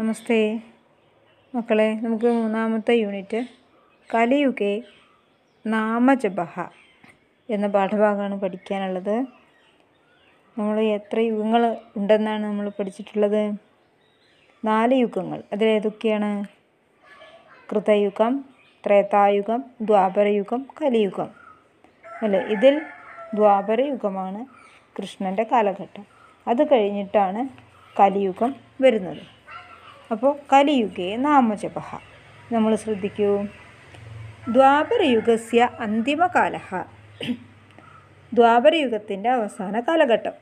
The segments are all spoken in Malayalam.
നമസ്തേ മക്കളെ നമുക്ക് മൂന്നാമത്തെ യൂണിറ്റ് കലിയുഗെ നാമജപഹ എന്ന പാഠഭാഗമാണ് പഠിക്കാനുള്ളത് നമ്മൾ എത്ര യുഗങ്ങൾ ഉണ്ടെന്നാണ് നമ്മൾ പഠിച്ചിട്ടുള്ളത് നാല് യുഗങ്ങൾ അതിലേതൊക്കെയാണ് കൃതയുഗം ത്രേതായുഗം ദ്വാപരയുഗം കലിയുഗം അല്ലേ ഇതിൽ ദ്വാപരയുഗമാണ് കൃഷ്ണൻ്റെ കാലഘട്ടം അത് കഴിഞ്ഞിട്ടാണ് കലിയുഗം വരുന്നത് അപ്പോൾ കലിയുഗേ നാമജപ നമ്മൾ ശ്രദ്ധിക്കൂ ദ്വാപരയുഗസ്യ അന്തിമകാല ദ്വാപരയുഗത്തിൻ്റെ അവസാന കാലഘട്ടം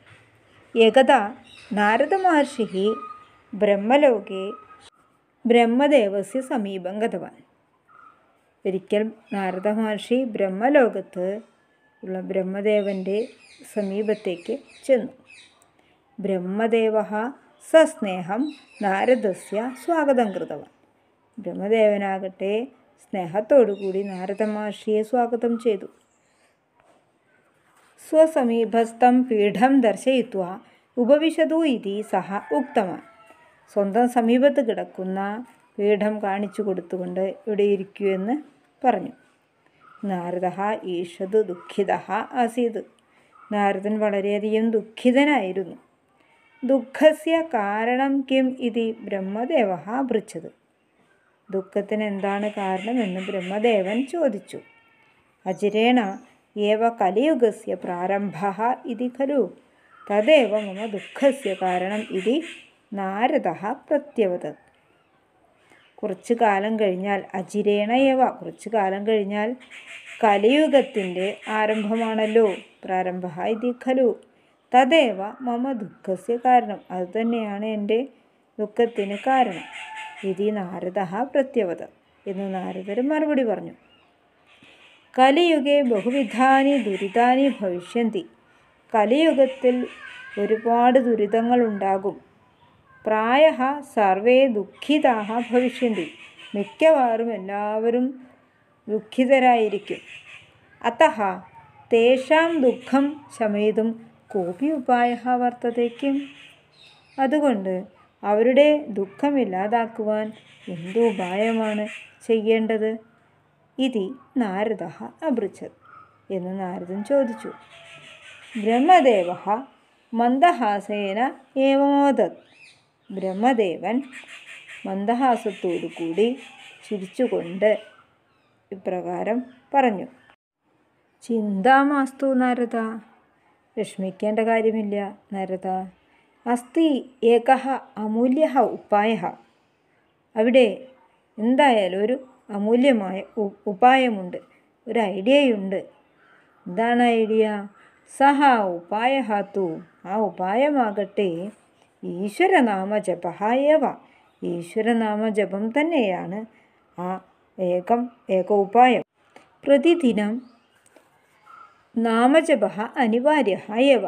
ഏകത നാരദ മഹർഷി ബ്രഹ്മലോകെ ബ്രഹ്മദേവസ്യ സമീപം ഗതവാൻ ഒരിക്കൽ നാരദ മഹർഷി ബ്രഹ്മലോകത്ത് ഉള്ള ബ്രഹ്മദേവൻ്റെ സമീപത്തേക്ക് ചെന്നു ബ്രഹ്മദേവ സസ്നേഹം നാരദസ്യ സ്വാഗതം കൃതവാൻ ബ്രഹ്മദേവനാകട്ടെ സ്നേഹത്തോടുകൂടി നാരദ മഹർഷിയെ സ്വാഗതം ചെയ്തു സ്വസമീപസ്ഥം പീഠം ദർശയിത്വ ഉപവിശതു ഇതി സഹ ഉക്തമാൻ സ്വന്തം സമീപത്ത് കിടക്കുന്ന പീഠം കാണിച്ചു കൊടുത്തുകൊണ്ട് ഇവിടെ ഇരിക്കൂ എന്ന് പറഞ്ഞു നാരദ ഈഷത് ദുഃഖിത ആസീത് നാരദൻ വളരെയധികം ദുഃഖിതനായിരുന്നു ദുഃഖസ്യ കാരണം കിം ഇതി ബ്രഹ്മദേവ പൃച്ഛത് ദുഃഖത്തിന് എന്താണ് കാരണമെന്ന് ബ്രഹ്മദേവൻ ചോദിച്ചു അജിരേണ ഏവ കലിയുഗസ്യ പ്രാരംഭ ഇതി ഖലു തദേവ മമ ദുഃഖസ്യ കാരണം ഇതി നാരദ പ്രത്യവത കുറച്ച് കാലം കഴിഞ്ഞാൽ അജിരേണ ഏവ കുറച്ച് കാലം കഴിഞ്ഞാൽ കലിയുഗത്തിൻ്റെ ആരംഭമാണല്ലോ പ്രാരംഭ ഇതി ഖലു തദേവ മമ ദുഃഖസ്യ കാരണം അതുതന്നെയാണ് എൻ്റെ ദുഃഖത്തിന് കാരണം ഇതി നാരദ പ്രത്യവത എന്ന് നാരദർ മറുപടി പറഞ്ഞു കലിയുഗേ ബഹുവിധാനി ദുരിതാനി ഭവിഷ്യന്തി കലിയുഗത്തിൽ ഒരുപാട് ദുരിതങ്ങളുണ്ടാകും പ്രായ സർവേ ദുഃഖിതാഹ ഭവിഷ്യന്തി മിക്കവാറും എല്ലാവരും ദുഃഖിതരായിരിക്കും അത തേഷാം ദുഃഖം ശമേതും കോപി ഉപായ വർത്തതയ്ക്കും അതുകൊണ്ട് അവരുടെ ദുഃഖമില്ലാതാക്കുവാൻ എന്തു ഉപായമാണ് ചെയ്യേണ്ടത് ഇതി നാരദ അപൃച്ഛത് എന്ന് നാരദൻ ചോദിച്ചു ബ്രഹ്മദേവ മന്ദഹാസേന ഏവമോദത് ബ്രഹ്മദേവൻ മന്ദഹാസത്തോടുകൂടി ചിരിച്ചുകൊണ്ട് ഇപ്രകാരം പറഞ്ഞു ചിന്താമാസ്തു നാരദ വിഷമിക്കേണ്ട കാര്യമില്ല നരത അസ്തി ഏകഹ അമൂല്യ ഉപായ അവിടെ എന്തായാലും ഒരു അമൂല്യമായ ഉപായമുണ്ട് ഒരു ഐഡിയയുണ്ട് എന്താണ് ഐഡിയ സഹ ഉപായ ഹാത്തു ആ ഉപായമാകട്ടെ ഈശ്വരനാമ ജപഹായവ ഈശ്വരനാമ ജപം തന്നെയാണ് ആ ഏകം ഏക ഉപായം പ്രതിദിനം നാമജപ അനിവാര്യ എവ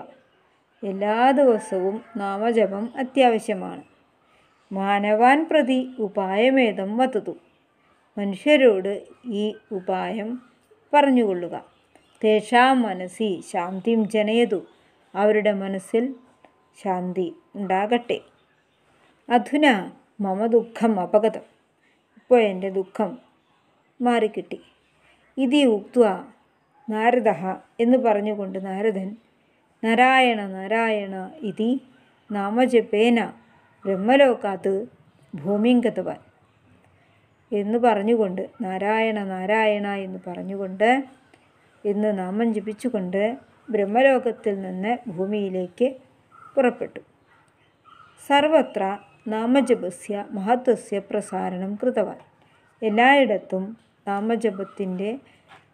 എല്ലാ ദിവസവും നാമജപം അത്യാവശ്യമാണ് മാനവാൻ പ്രതി ഉപായമേതം വത്തു മനുഷ്യരോട് ഈ ഉപായം പറഞ്ഞുകൊള്ളുക തേഷാ മനസ്സി ശാന്തിം ജനയതു അവരുടെ മനസ്സിൽ ശാന്തി ഉണ്ടാകട്ടെ അധുന മമ ദുഃഖം അപഗതം ഇപ്പോൾ എൻ്റെ ദുഃഖം മാറിക്കിട്ടി ഇതി ഉക്വാ നാരദ എന്ന് പറഞ്ഞുകൊണ്ട് നാരദൻ നാരായണ നാരായണ ഇതി നാമജപേന ബ്രഹ്മലോകാത്ത് ഭൂമിങ്കതവാൻ എന്ന് പറഞ്ഞുകൊണ്ട് നാരായണ നാരായണ എന്ന് പറഞ്ഞുകൊണ്ട് എന്ന് നാമം ജപിച്ചുകൊണ്ട് ബ്രഹ്മലോകത്തിൽ നിന്ന് ഭൂമിയിലേക്ക് പുറപ്പെട്ടു സർവത്ര നാമജപസ്യ മഹത്വസ്യ പ്രസാരണം കൃതവാൻ എല്ലായിടത്തും നാമജപത്തിൻ്റെ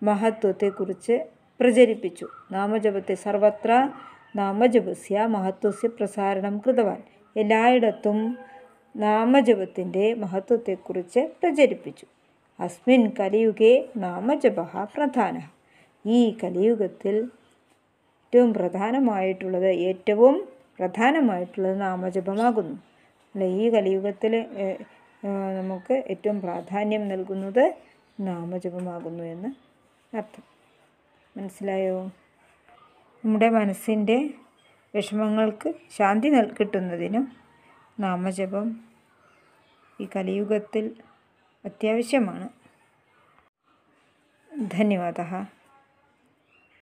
മഹത്വത്തെക്കുറിച്ച് പ്രചരിപ്പിച്ചു നാമജപത്തെ സർവത്ര നാമജപസ്യ മഹത്വസ്യ പ്രസാരണം കൃതവാൻ എല്ലായിടത്തും നാമജപത്തിൻ്റെ മഹത്വത്തെക്കുറിച്ച് പ്രചരിപ്പിച്ചു അസ്മിൻ കലിയുഗേ നാമജപ പ്രധാന ഈ കലിയുഗത്തിൽ ഏറ്റവും പ്രധാനമായിട്ടുള്ളത് ഏറ്റവും പ്രധാനമായിട്ടുള്ളത് നാമജപമാകുന്നു അല്ല ഈ കലിയുഗത്തിൽ നമുക്ക് ഏറ്റവും പ്രാധാന്യം നൽകുന്നത് നാമജപമാകുന്നു എന്ന് അർത്ഥം മനസ്സിലായോ നമ്മുടെ മനസ്സിൻ്റെ വിഷമങ്ങൾക്ക് ശാന്തി നൽ കിട്ടുന്നതിനും നാമജപം ഈ കലിയുഗത്തിൽ അത്യാവശ്യമാണ് ധന്യവാദ